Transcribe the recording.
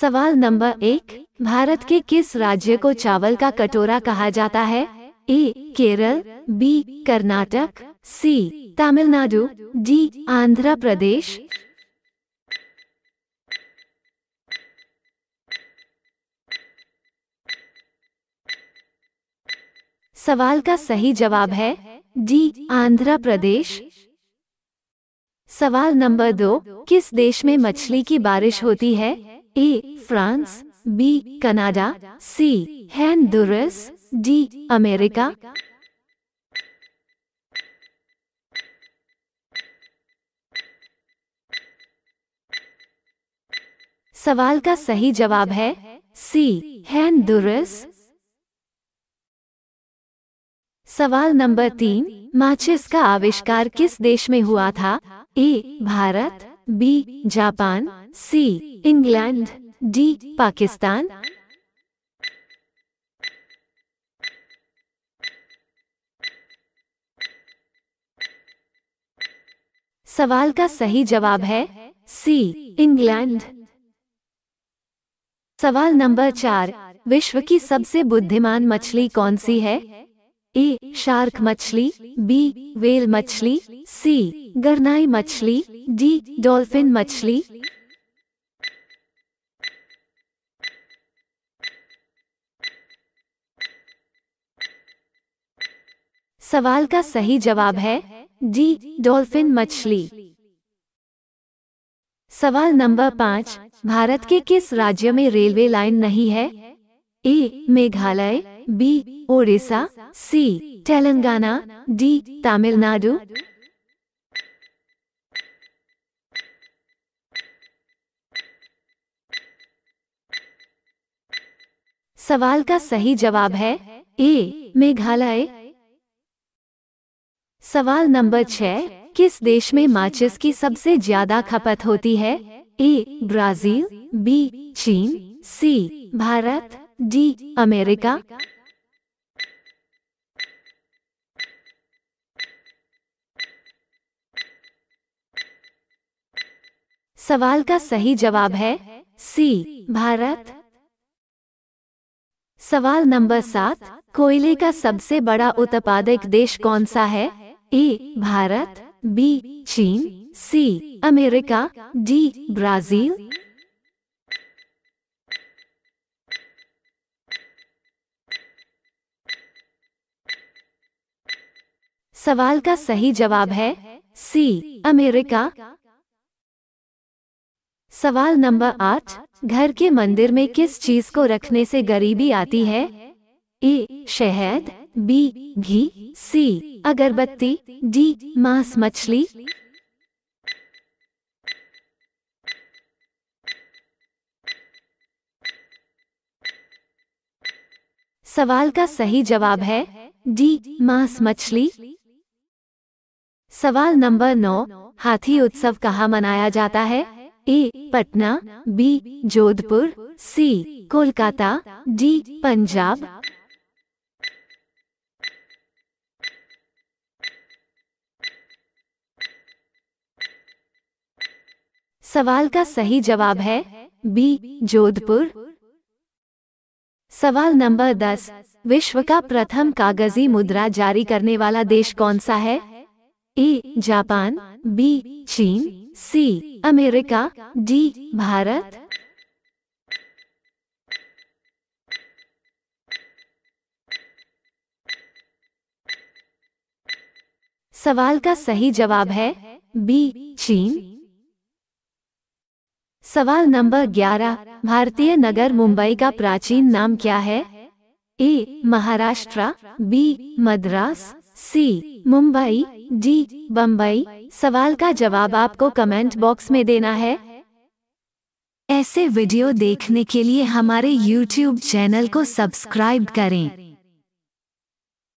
सवाल नंबर एक भारत के किस राज्य को चावल का कटोरा कहा जाता है A Kerala B Karnataka C Tamil Nadu D Andhra Pradesh सवाल का सही जवाब है डी आंध्र प्रदेश सवाल नंबर दो किस देश में मछली की बारिश होती है A France B Canada C Honduras D America सवाल का सही जवाब है सी हैंडुरस सवाल नंबर तीन माचिस का आविष्कार किस देश में हुआ था A Bharat B Japan C England D Pakistan सवाल का सही जवाब है सी इंग्लैंड सवाल नंबर चार विश्व की सबसे बुद्धिमान मछली कौन सी है ए शार्क मछली बी वेल मछली सी गरनाई मछली डी डॉल्फिन मछली सवाल का सही जवाब है डी डॉल्फिन मछली सवाल नंबर पाँच भारत के किस राज्य में रेलवे लाइन नहीं है A Meghalaya B Odisha C Telangana D Tamil Nadu सवाल का सही जवाब है ए मेघालय सवाल नंबर छह किस देश में माचिस की सबसे ज्यादा खपत होती है ए ब्राजील बी चीन सी भारत डी अमेरिका सवाल का सही जवाब है सी भारत सवाल नंबर सात कोयले का सबसे बड़ा उत्पादक देश कौन सा है ए भारत बी चीन सी अमेरिका डी ब्राजील सवाल का सही जवाब है सी अमेरिका सवाल नंबर आठ घर के मंदिर में किस चीज को रखने से गरीबी आती है ए शहद बी घी सी अगरबत्ती डी मांस मछली सवाल का सही जवाब है डी मांस मछली सवाल नंबर नौ हाथी उत्सव कहाँ मनाया जाता है A Patna B Jodhpur C Kolkata D Punjab सवाल का सही जवाब है बी जोधपुर सवाल नंबर दस विश्व का प्रथम कागजी मुद्रा जारी करने वाला देश कौन सा है ए जापान बी चीन सी अमेरिका डी भारत सवाल का सही जवाब है बी चीन सवाल नंबर 11 भारतीय नगर मुंबई का प्राचीन नाम क्या है A Maharashtra B Madras C Mumbai D Bombay सवाल का जवाब आपको कमेंट बॉक्स में देना है ऐसे वीडियो देखने के लिए हमारे YouTube चैनल को सब्सक्राइब करें